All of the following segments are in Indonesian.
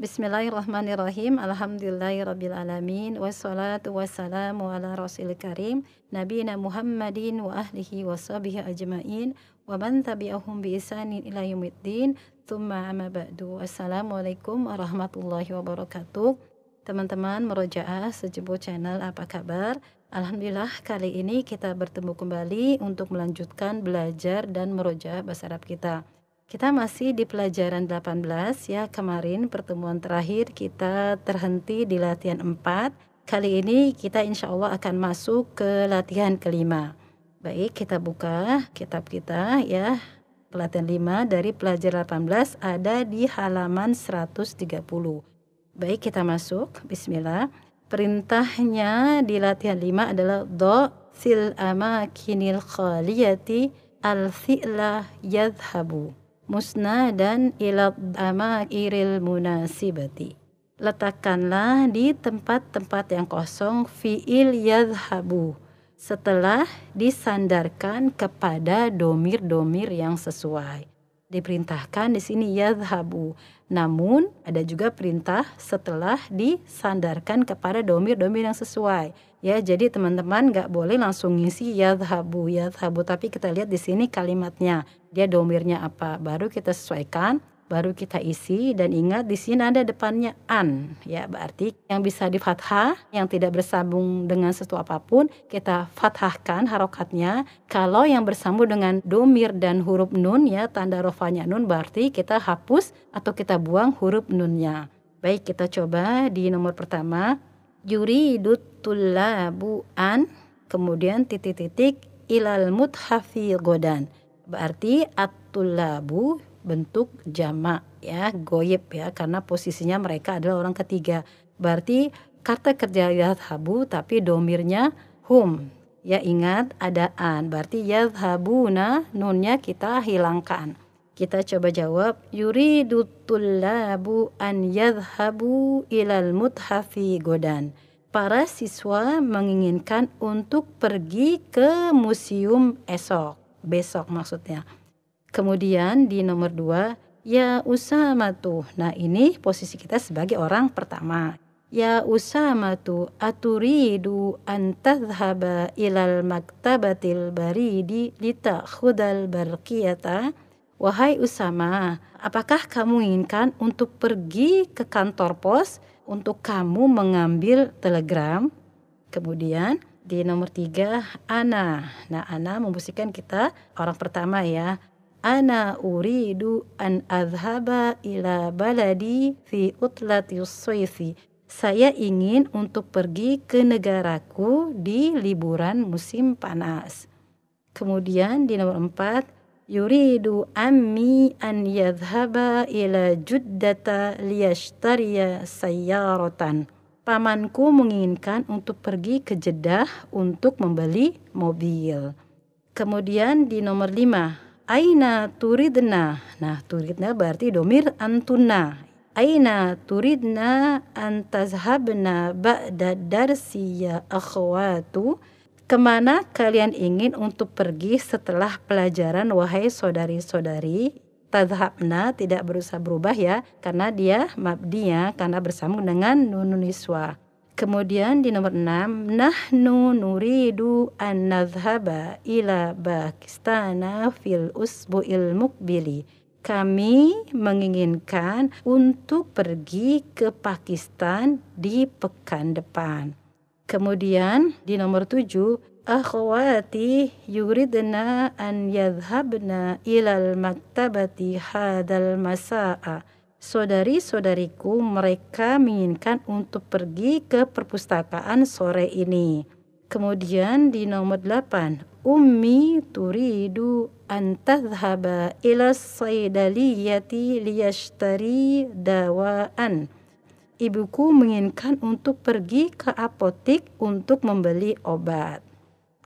Bismillahirrahmanirrahim. Alhamdulillahirrabbilalamin. Wassalatu wassalamu ala rasul karim. Nabina Muhammadin wa ahlihi wa sahbihi ajma'in. Wa man tabi'ahum bi isanin ila yumiddin. Thumma amma ba'du. Assalamualaikum warahmatullahi wabarakatuh. Teman-teman merojaah sejebu channel apa kabar? Alhamdulillah kali ini kita bertemu kembali untuk melanjutkan belajar dan merojaah bahasa Arab kita. Kita masih di pelajaran 18 ya. Kemarin pertemuan terakhir kita terhenti di latihan 4. Kali ini kita insya Allah akan masuk ke latihan kelima. Baik, kita buka kitab kita ya. Pelatihan 5 dari pelajaran 18 ada di halaman 130. Baik, kita masuk. Bismillah. Perintahnya di latihan 5 adalah do sil amakinil khaliyati al-fi'la yadhabu musna dan ilab iril munasibati. Letakkanlah di tempat-tempat yang kosong fi'il yadhabu setelah disandarkan kepada domir-domir yang sesuai. Diperintahkan di sini yadhabu namun ada juga perintah setelah disandarkan kepada domir-domir yang sesuai. Ya, jadi teman-teman nggak boleh langsung ngisi yadhabu, yadhabu. Tapi kita lihat di sini kalimatnya, dia domirnya apa, baru kita sesuaikan baru kita isi dan ingat di sini ada depannya an ya berarti yang bisa di fathah yang tidak bersambung dengan sesuatu apapun kita fathahkan harokatnya kalau yang bersambung dengan domir dan huruf nun ya tanda rofanya nun berarti kita hapus atau kita buang huruf nunnya baik kita coba di nomor pertama yuridut dutulabu an kemudian titik-titik ilal muthafi godan berarti at bentuk jamak ya goyib ya karena posisinya mereka adalah orang ketiga berarti kata kerja yadhabu tapi domirnya hum ya ingat ada an berarti yadhabuna nunnya kita hilangkan kita coba jawab yuridu tullabu an yathabu ilal muthafi godan para siswa menginginkan untuk pergi ke museum esok besok maksudnya Kemudian di nomor dua, ya usama tuh. Nah ini posisi kita sebagai orang pertama. Ya usama tuh aturidu antadhaba ilal maktabatil baridi khudal barqiyata. Wahai Usama, apakah kamu inginkan untuk pergi ke kantor pos untuk kamu mengambil telegram? Kemudian di nomor tiga, Ana. Nah, Ana membusikkan kita orang pertama ya ana uridu an adhaba ila baladi fi utlati soisi. Saya ingin untuk pergi ke negaraku di liburan musim panas. Kemudian di nomor empat, yuridu ammi an yadhaba ila juddata liyashtariya sayyaratan. Pamanku menginginkan untuk pergi ke Jeddah untuk membeli mobil. Kemudian di nomor lima, Aina turidna. Nah, turidna berarti domir antuna. Aina turidna antazhabna ba'da darsi ya akhwatu. Kemana kalian ingin untuk pergi setelah pelajaran wahai saudari-saudari? Tadhabna tidak berusaha berubah ya, karena dia mabdinya karena bersambung dengan nununiswa. Kemudian di nomor 6, nahnu nuridu an nadhaba ila Pakistan fil usbu'il mukbili. Kami menginginkan untuk pergi ke Pakistan di pekan depan. Kemudian di nomor 7, akhwati yuridna an yadhabna ilal maktabati hadal masa'a saudari-saudariku mereka menginginkan untuk pergi ke perpustakaan sore ini. Kemudian di nomor 8, Ummi turidu an tadhhaba ila saydaliyati liyashtari dawaan. Ibuku menginginkan untuk pergi ke apotik untuk membeli obat.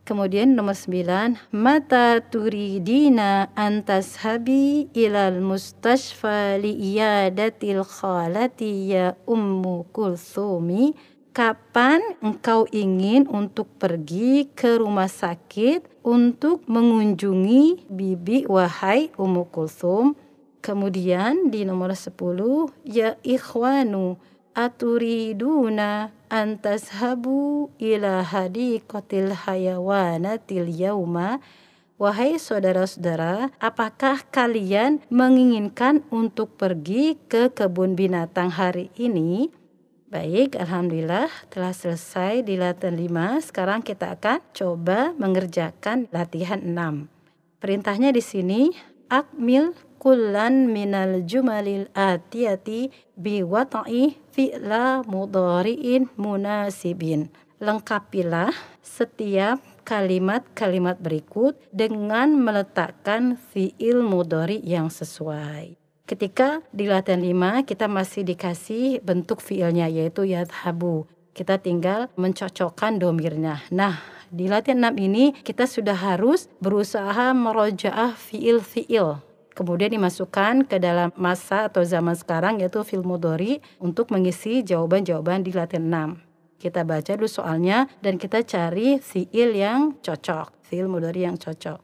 Kemudian nomor sembilan mata turidina antas habi ilal mustashfa liiyadatil khalati ya ummu kulsumi. Kapan engkau ingin untuk pergi ke rumah sakit untuk mengunjungi bibi wahai ummu kulsum? Kemudian di nomor sepuluh ya ikhwanu aturiduna antashabu ila hadiqatil hayawanatil yauma Wahai saudara-saudara, apakah kalian menginginkan untuk pergi ke kebun binatang hari ini? Baik, Alhamdulillah telah selesai di latihan 5. Sekarang kita akan coba mengerjakan latihan 6. Perintahnya di sini, akmil kullan minal jumalil atiyati biwata'i fi'la mudari'in munasibin. Lengkapilah setiap kalimat-kalimat berikut dengan meletakkan fi'il mudhari yang sesuai. Ketika di latihan 5 kita masih dikasih bentuk fi'ilnya yaitu yadhabu. Kita tinggal mencocokkan domirnya. Nah, di latihan 6 ini kita sudah harus berusaha merojaah fiil-fiil kemudian dimasukkan ke dalam masa atau zaman sekarang yaitu film mudori untuk mengisi jawaban-jawaban di latihan 6. Kita baca dulu soalnya dan kita cari fiil yang cocok, fiil mudori yang cocok.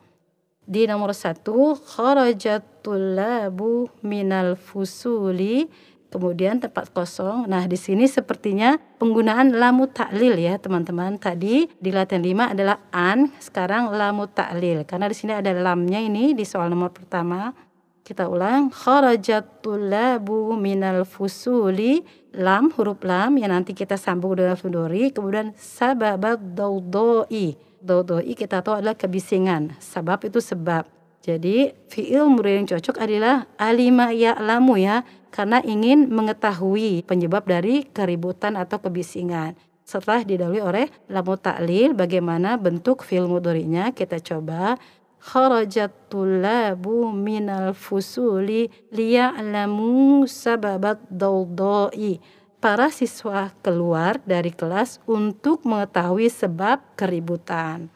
Di nomor satu, kharajatul labu minal fusuli kemudian tempat kosong. Nah, di sini sepertinya penggunaan lamu taklil ya, teman-teman. Tadi di latihan 5 adalah an, sekarang lamu taklil. Karena di sini ada lamnya ini di soal nomor pertama. Kita ulang, Kharajatulabu minal fusuli lam huruf lam yang nanti kita sambung dengan fudori. kemudian sababat daudoi. Daudoi kita tahu adalah kebisingan. Sabab itu sebab. Jadi fiil murid yang cocok adalah alima ya'lamu ya karena ingin mengetahui penyebab dari keributan atau kebisingan. Setelah didahului oleh lamu taklil bagaimana bentuk fiil mudhari'nya kita coba kharajatulabu minal fusuli liya'lamu sababat daudoi. Para siswa keluar dari kelas untuk mengetahui sebab keributan.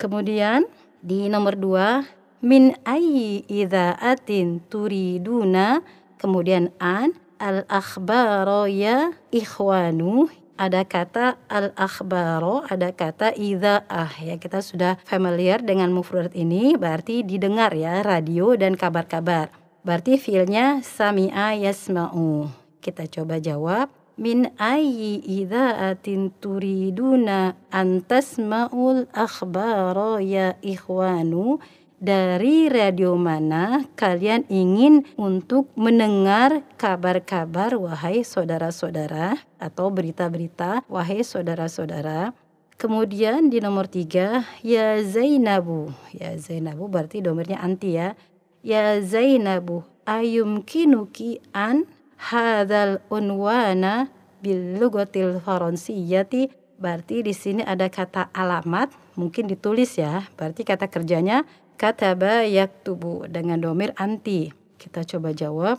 Kemudian di nomor dua min ayyi idza'atin turiduna kemudian an al akhbaro ya ikhwanu ada kata al akhbaro ada kata idza'ah ya kita sudah familiar dengan mufrad ini berarti didengar ya radio dan kabar-kabar berarti fiilnya sami'a yasma'u kita coba jawab min ayyi idza'atin turiduna antasma'ul akhbaro ya ikhwanu dari radio mana kalian ingin untuk mendengar kabar-kabar wahai saudara-saudara atau berita-berita wahai saudara-saudara. Kemudian di nomor tiga, ya Zainabu. Ya Zainabu berarti domirnya anti ya. Ya Zainabu, ayum kinuki an hadal unwana bilugotil lugatil faronsiyati berarti di sini ada kata alamat mungkin ditulis ya berarti kata kerjanya kataba yaktubu dengan domir anti. Kita coba jawab.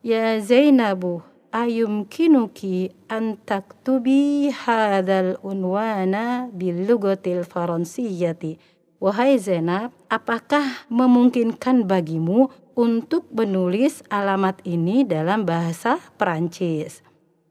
Ya Zainabu, ayumkinuki antak tubi hadal unwana bilugotil faransiyati. Wahai Zainab, apakah memungkinkan bagimu untuk menulis alamat ini dalam bahasa Perancis?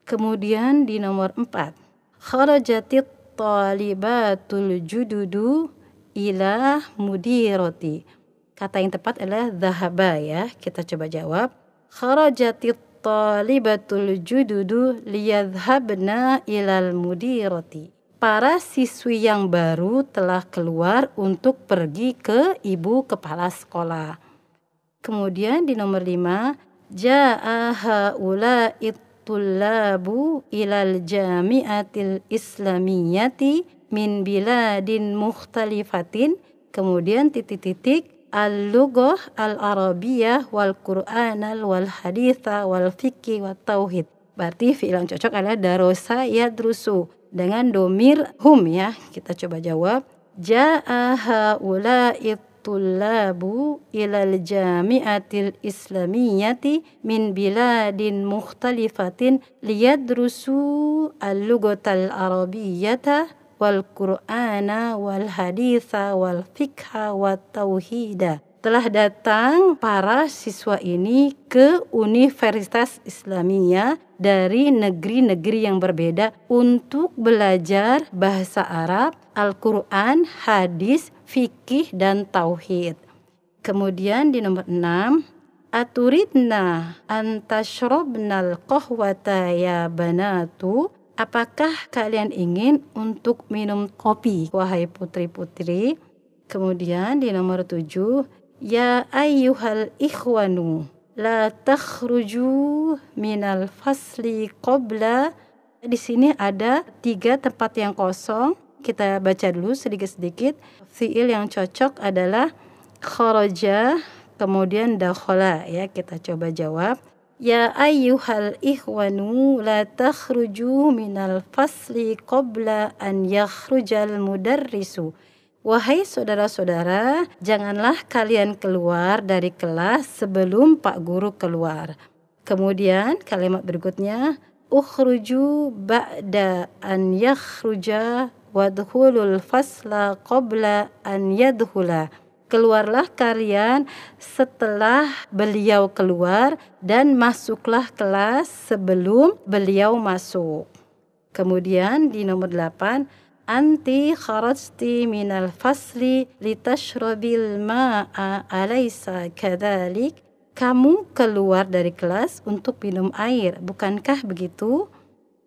Kemudian di nomor 4, kharajatit talibatul jududu ila mudiroti. Kata yang tepat adalah zahaba ya. Kita coba jawab. Kharajatit talibatul jududu liyadhabna ilal mudiroti. Para siswi yang baru telah keluar untuk pergi ke ibu kepala sekolah. Kemudian di nomor lima, Ja'aha haula tullabu ilal jami'atil islamiyati min bila din mukhtalifatin kemudian titik-titik al-lughah al-arabiyah wal qur'anal wal haditha wal fikih tauhid berarti fi'il yang cocok adalah darosa yadrusu dengan domir hum ya kita coba jawab jaa haula'i tulabu ilal jami'atil islamiyati min biladin mukhtalifatin liyadrusu al lugotal arabiyyata wal Qur'ana wal haditha wal fikha wat tauhida telah datang para siswa ini ke Universitas Islamia dari negeri-negeri yang berbeda untuk belajar bahasa Arab, Al-Quran, hadis, fikih, dan tauhid. Kemudian di nomor 6, Aturidna antashrobnal kohwata ya banatu Apakah kalian ingin untuk minum kopi, wahai putri-putri? Kemudian di nomor tujuh, Ya ayyuhal ikhwanu, la takhruju minal fasli qabla. Di sini ada tiga tempat yang kosong. Kita baca dulu sedikit-sedikit. Fi'il yang cocok adalah kharaja, kemudian dakhola. Ya, kita coba jawab. Ya ayyuhal ikhwanu la takhruju minal fasli qabla an yakhrujal mudarrisu. Wahai saudara-saudara, janganlah kalian keluar dari kelas sebelum Pak Guru keluar. Kemudian kalimat berikutnya, ukhruju ba'da an yakhruja wadhulul fasla qabla an yadhula keluarlah kalian setelah beliau keluar dan masuklah kelas sebelum beliau masuk. Kemudian di nomor 8, anti kharajti minal fasli litashrabil ma'a alaysa kadhalik. Kamu keluar dari kelas untuk minum air, bukankah begitu?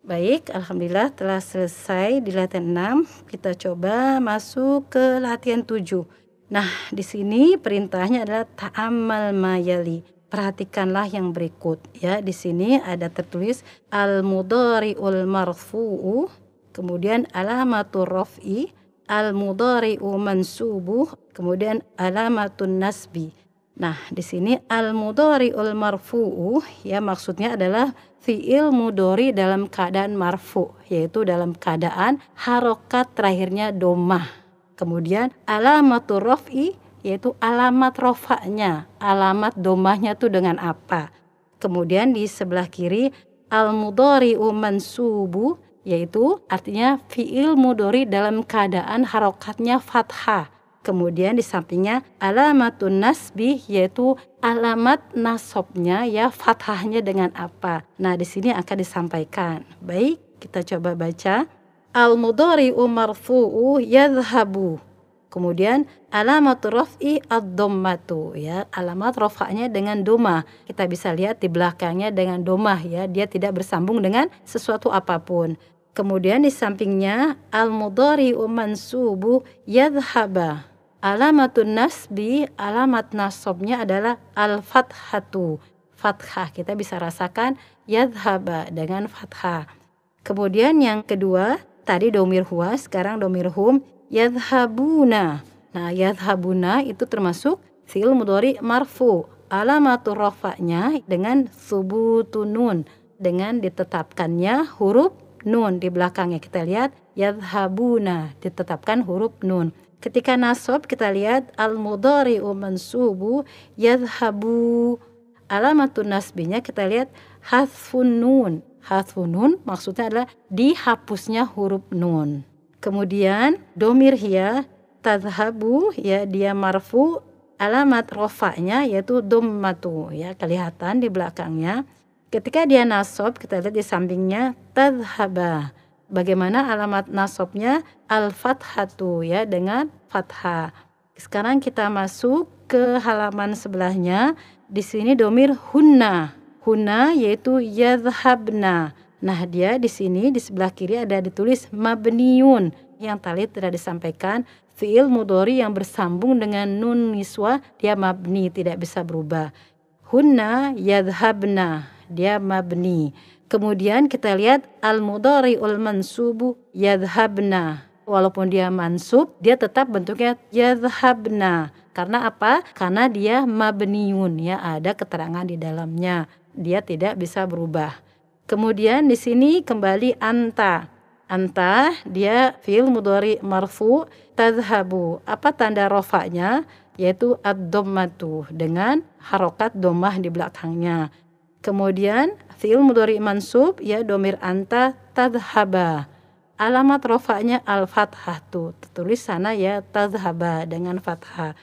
Baik, Alhamdulillah telah selesai di latihan 6. Kita coba masuk ke latihan 7 Nah, di sini perintahnya adalah ta'amal mayali. Perhatikanlah yang berikut ya. Di sini ada tertulis al-mudhari'ul marfu'u, kemudian alamatur raf'i, al-mudhari'u mansubu kemudian alamatun nasbi. Nah, di sini al-mudhari'ul marfu'u ya maksudnya adalah fi'il mudori dalam keadaan marfu, yaitu dalam keadaan harokat terakhirnya domah Kemudian alamatur rof'i yaitu alamat rofaknya, alamat domahnya tuh dengan apa. Kemudian di sebelah kiri al mudori uman mansubu yaitu artinya fiil mudori dalam keadaan harokatnya fathah. Kemudian di sampingnya alamat nasbi, yaitu alamat nasobnya ya fathahnya dengan apa. Nah di sini akan disampaikan. Baik kita coba baca al mudari marfu'u yadhhabu. Kemudian alamat raf'i ad ya, alamat rafa'nya dengan doma. Kita bisa lihat di belakangnya dengan domah ya, dia tidak bersambung dengan sesuatu apapun. Kemudian di sampingnya al mudari mansubu yadhhaba. Alamatun nasbi, alamat nasobnya adalah al-fathatu. Fathah, kita bisa rasakan yadhaba dengan fathah. Kemudian yang kedua, tadi domir huwa sekarang domir hum yadhabuna nah yadhabuna itu termasuk fil mudhari marfu Alamatu rofaknya dengan subutunun. tunun dengan ditetapkannya huruf nun di belakangnya kita lihat yadhabuna ditetapkan huruf nun ketika nasab kita lihat al mudhari'u mansubu yadhabu alamatun nasbinya kita lihat hasfun nun hathu nun maksudnya adalah dihapusnya huruf nun. Kemudian domir hiya tadhabu ya dia marfu alamat rofaknya yaitu dommatu ya kelihatan di belakangnya. Ketika dia nasob kita lihat di sampingnya tadhaba. Bagaimana alamat nasobnya al-fathatu ya dengan fathah. Sekarang kita masuk ke halaman sebelahnya. Di sini domir hunnah huna yaitu yadhabna. Nah, dia di sini di sebelah kiri ada ditulis mabniun yang tadi tidak disampaikan fiil mudori yang bersambung dengan nun niswa dia mabni tidak bisa berubah. Huna yadhabna dia mabni. Kemudian kita lihat al mudori ul mansubu yadhabna. Walaupun dia mansub, dia tetap bentuknya yadhabna. Karena apa? Karena dia mabniun ya, ada keterangan di dalamnya dia tidak bisa berubah. Kemudian di sini kembali anta. Anta dia fil mudhari marfu tadhabu. Apa tanda rofaknya? Yaitu ad dommatu dengan harokat domah di belakangnya. Kemudian fil mudhari mansub ya domir anta tadhaba. Alamat rofaknya al-fathah tuh. Tertulis sana ya tadhaba dengan fathah.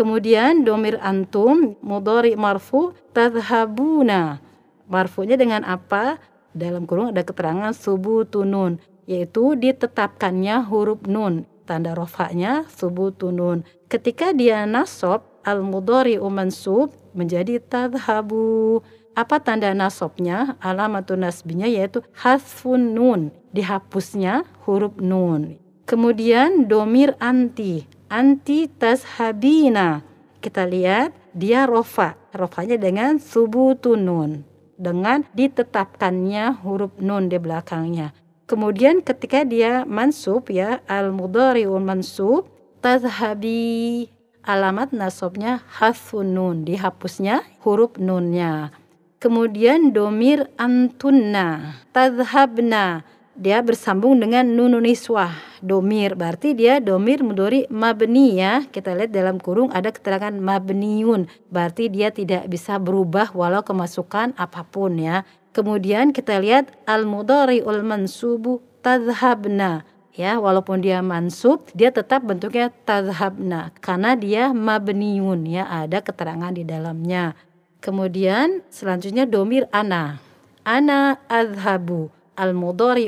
Kemudian domir antum mudori marfu tadhabuna. Marfunya dengan apa? Dalam kurung ada keterangan subutunun yaitu ditetapkannya huruf nun tanda rofaknya subutunun. Ketika dia nasob al mudori umansub menjadi tadhabu. Apa tanda nasobnya? Alamatun nasbinya yaitu hasfun nun, dihapusnya huruf nun. Kemudian domir anti anti tashabina. Kita lihat dia rofa. Rofanya dengan subutun nun. Dengan ditetapkannya huruf nun di belakangnya. Kemudian ketika dia mansub ya al-mudhari'un mansub tazhabi alamat nasobnya hasun nun dihapusnya huruf nunnya. Kemudian domir antunna tazhabna dia bersambung dengan nununiswa domir berarti dia domir mudori mabni ya kita lihat dalam kurung ada keterangan mabniun berarti dia tidak bisa berubah walau kemasukan apapun ya kemudian kita lihat al mudori ul mansubu tadhabna ya walaupun dia mansub dia tetap bentuknya tadhabna karena dia mabniun ya ada keterangan di dalamnya kemudian selanjutnya domir ana ana adhabu al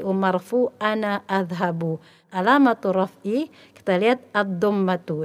Umarfu ana adhabu. Alamatu raf'i kita lihat ad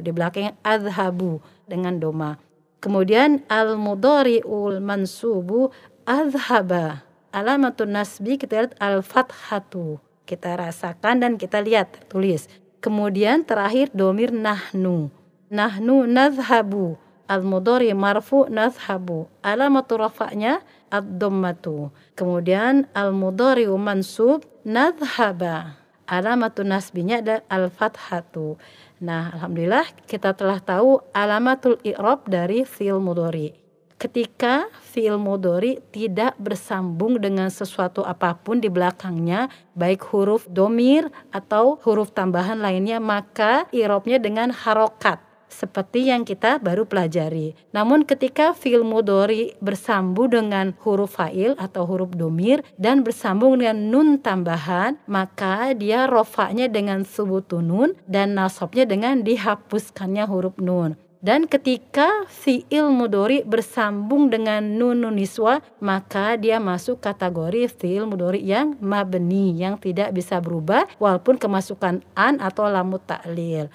di belakang adhabu dengan doma. Kemudian al ul mansubu adhaba. alamatu nasbi kita lihat al-fathatu. Kita rasakan dan kita lihat tulis. Kemudian terakhir domir nahnu. Nahnu nadhabu al mudari marfu nathabu Alamatu rafa'nya ad dommatu Kemudian al mudari mansub nathaba Alamatu nasbinya adalah al-fathatu. Nah, alhamdulillah kita telah tahu alamatul i'rab dari fi'il mudari Ketika fi'il mudari tidak bersambung dengan sesuatu apapun di belakangnya, baik huruf domir atau huruf tambahan lainnya, maka i'rabnya dengan harokat seperti yang kita baru pelajari. Namun ketika fi'il mudori bersambung dengan huruf fa'il atau huruf domir dan bersambung dengan nun tambahan, maka dia rofaknya dengan tunun dan nasobnya dengan dihapuskannya huruf nun. Dan ketika fi'il mudori bersambung dengan nun niswa, maka dia masuk kategori fi'il mudori yang mabni, yang tidak bisa berubah walaupun kemasukan an atau lamut taklil.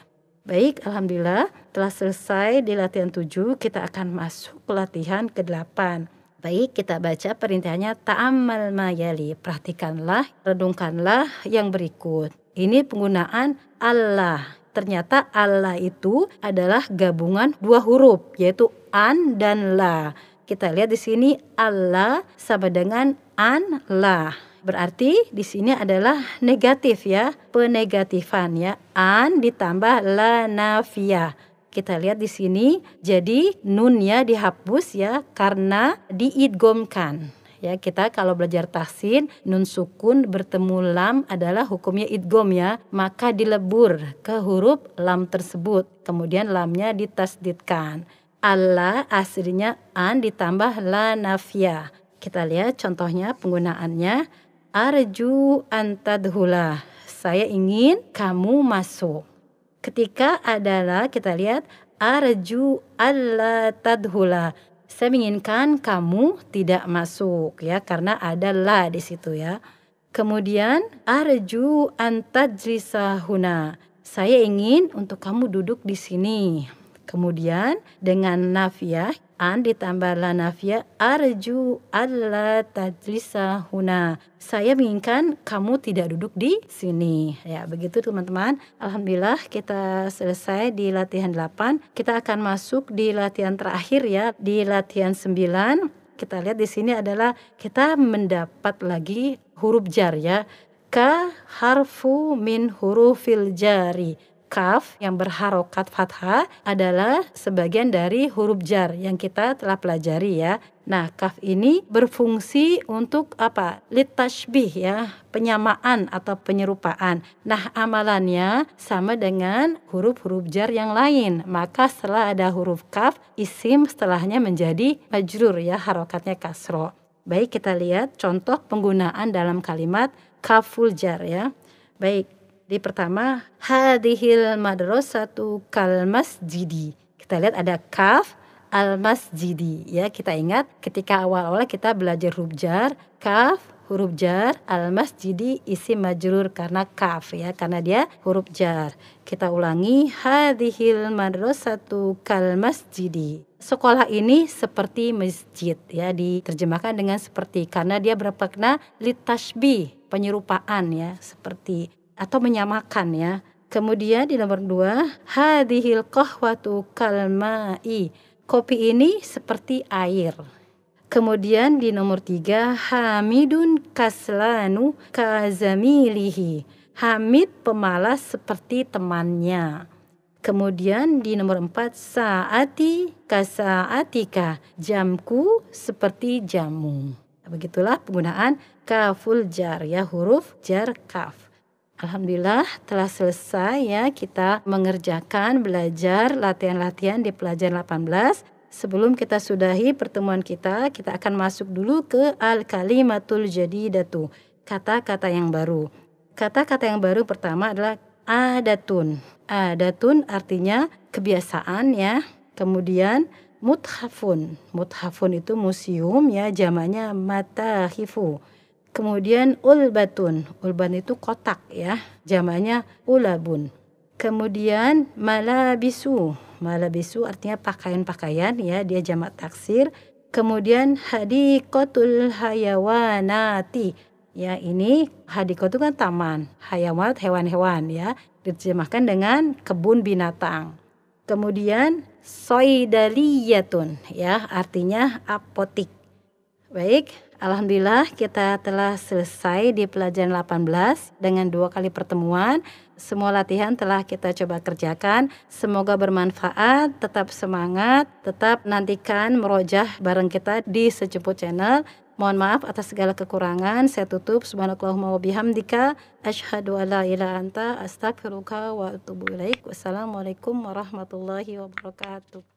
Baik, Alhamdulillah telah selesai di latihan 7, kita akan masuk ke latihan ke-8. Baik, kita baca perintahnya ta'amal mayali, perhatikanlah, redungkanlah yang berikut. Ini penggunaan Allah. Ternyata Allah itu adalah gabungan dua huruf yaitu an dan la. Kita lihat di sini Allah sama dengan an la Berarti di sini adalah negatif ya, penegatifan ya. An ditambah la nafia. Ya. Kita lihat di sini, jadi nunnya dihapus ya karena diidgomkan. Ya, kita kalau belajar tahsin, nun sukun bertemu lam adalah hukumnya idgom ya, maka dilebur ke huruf lam tersebut. Kemudian lamnya ditasdidkan. Allah aslinya an ditambah la nafia. Ya. Kita lihat contohnya penggunaannya Arju antadhula. Saya ingin kamu masuk. Ketika adalah kita lihat arju alla tadhula. Saya menginginkan kamu tidak masuk ya karena ada la di situ ya. Kemudian arju antajlisa huna. Saya ingin untuk kamu duduk di sini. Kemudian dengan nafiah an ditambah lanafia arju alla tajlisa huna. Saya menginginkan kamu tidak duduk di sini. Ya, begitu teman-teman. Alhamdulillah kita selesai di latihan 8. Kita akan masuk di latihan terakhir ya, di latihan 9. Kita lihat di sini adalah kita mendapat lagi huruf jar ya. Ka harfu min hurufil jari kaf yang berharokat fathah adalah sebagian dari huruf jar yang kita telah pelajari ya. Nah, kaf ini berfungsi untuk apa? Litashbih ya, penyamaan atau penyerupaan. Nah, amalannya sama dengan huruf-huruf jar yang lain. Maka setelah ada huruf kaf, isim setelahnya menjadi majrur ya, harokatnya kasro. Baik, kita lihat contoh penggunaan dalam kalimat kaful jar ya. Baik, jadi pertama hadhil madrasatu kal masjidi. Kita lihat ada kaf al masjidi ya kita ingat ketika awal-awal kita belajar huruf jar kaf huruf jar al masjidi isi majrur karena kaf ya karena dia huruf jar kita ulangi hadhil madrasatu kal masjidi sekolah ini seperti masjid ya diterjemahkan dengan seperti karena dia berpakna litashbih penyerupaan ya seperti atau menyamakan ya. Kemudian di nomor dua, hadhil qahwatu kalmai. Kopi ini seperti air. Kemudian di nomor tiga, hamidun kaslanu kazamilihi. Hamid pemalas seperti temannya. Kemudian di nomor empat, saati kasaatika. Jamku seperti jamu. Begitulah penggunaan kaful jar ya huruf jar kaf. Alhamdulillah telah selesai ya kita mengerjakan belajar latihan-latihan di pelajaran 18. Sebelum kita sudahi pertemuan kita, kita akan masuk dulu ke al-kalimatul jadidatu, kata-kata yang baru. Kata-kata yang baru pertama adalah adatun. Adatun artinya kebiasaan ya. Kemudian muthafun. Muthafun itu museum ya, jamannya hifu Kemudian ulbatun, ulban itu kotak ya, jamanya ulabun. Kemudian malabisu, malabisu artinya pakaian-pakaian ya, dia jamak taksir. Kemudian hadikotul hayawanati, ya ini hadiko itu kan taman, hayawanat hewan-hewan ya, diterjemahkan dengan kebun binatang. Kemudian soidaliyatun ya, artinya apotik. Baik, Alhamdulillah kita telah selesai di pelajaran 18 dengan dua kali pertemuan. Semua latihan telah kita coba kerjakan. Semoga bermanfaat, tetap semangat, tetap nantikan merojah bareng kita di Sejumput Channel. Mohon maaf atas segala kekurangan. Saya tutup. Subhanakallahumma wa bihamdika. Ashadu ala ila anta. Astagfiruka wa atubu ilaik. Wassalamualaikum warahmatullahi wabarakatuh.